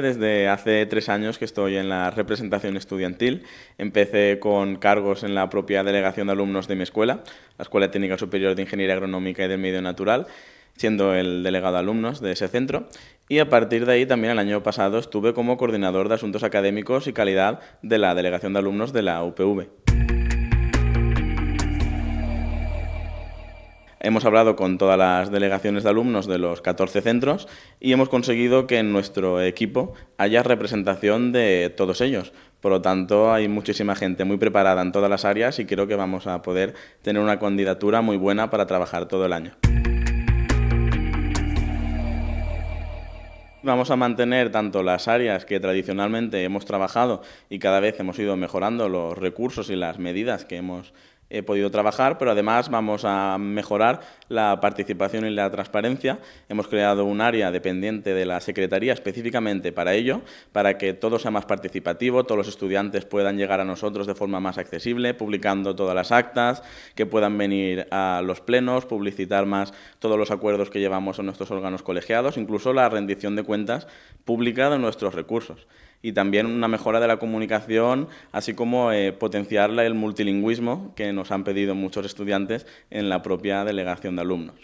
desde hace tres años que estoy en la representación estudiantil. Empecé con cargos en la propia delegación de alumnos de mi escuela, la Escuela Técnica Superior de Ingeniería Agronómica y del Medio Natural, siendo el delegado de alumnos de ese centro. Y a partir de ahí también el año pasado estuve como coordinador de asuntos académicos y calidad de la delegación de alumnos de la UPV. Hemos hablado con todas las delegaciones de alumnos de los 14 centros y hemos conseguido que en nuestro equipo haya representación de todos ellos. Por lo tanto, hay muchísima gente muy preparada en todas las áreas y creo que vamos a poder tener una candidatura muy buena para trabajar todo el año. Vamos a mantener tanto las áreas que tradicionalmente hemos trabajado y cada vez hemos ido mejorando los recursos y las medidas que hemos he podido trabajar, pero además vamos a mejorar la participación y la transparencia. Hemos creado un área dependiente de la Secretaría específicamente para ello, para que todo sea más participativo, todos los estudiantes puedan llegar a nosotros de forma más accesible, publicando todas las actas, que puedan venir a los plenos, publicitar más todos los acuerdos que llevamos en nuestros órganos colegiados, incluso la rendición de cuentas pública de nuestros recursos y también una mejora de la comunicación, así como eh, potenciar el multilingüismo que nos nos han pedido muchos estudiantes en la propia delegación de alumnos.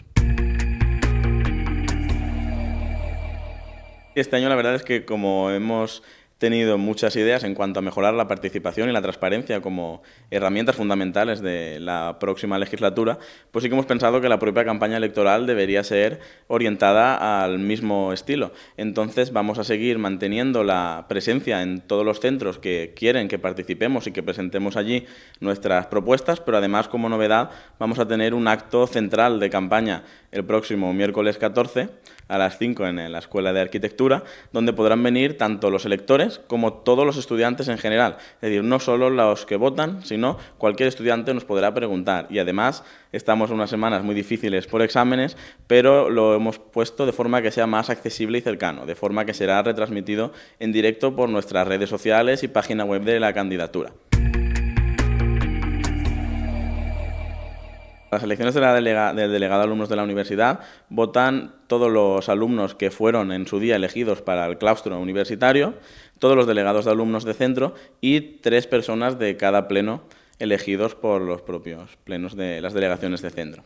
Este año la verdad es que como hemos tenido muchas ideas en cuanto a mejorar la participación y la transparencia como herramientas fundamentales de la próxima legislatura, pues sí que hemos pensado que la propia campaña electoral debería ser orientada al mismo estilo. Entonces vamos a seguir manteniendo la presencia en todos los centros que quieren que participemos y que presentemos allí nuestras propuestas, pero además como novedad vamos a tener un acto central de campaña el próximo miércoles 14 a las 5 en la Escuela de Arquitectura, donde podrán venir tanto los electores como todos los estudiantes en general. Es decir, no solo los que votan, sino cualquier estudiante nos podrá preguntar. Y además estamos en unas semanas muy difíciles por exámenes, pero lo hemos puesto de forma que sea más accesible y cercano, de forma que será retransmitido en directo por nuestras redes sociales y página web de la candidatura. Las elecciones de del delegado de alumnos de la universidad votan todos los alumnos que fueron en su día elegidos para el claustro universitario, todos los delegados de alumnos de centro y tres personas de cada pleno elegidos por los propios plenos de las delegaciones de centro.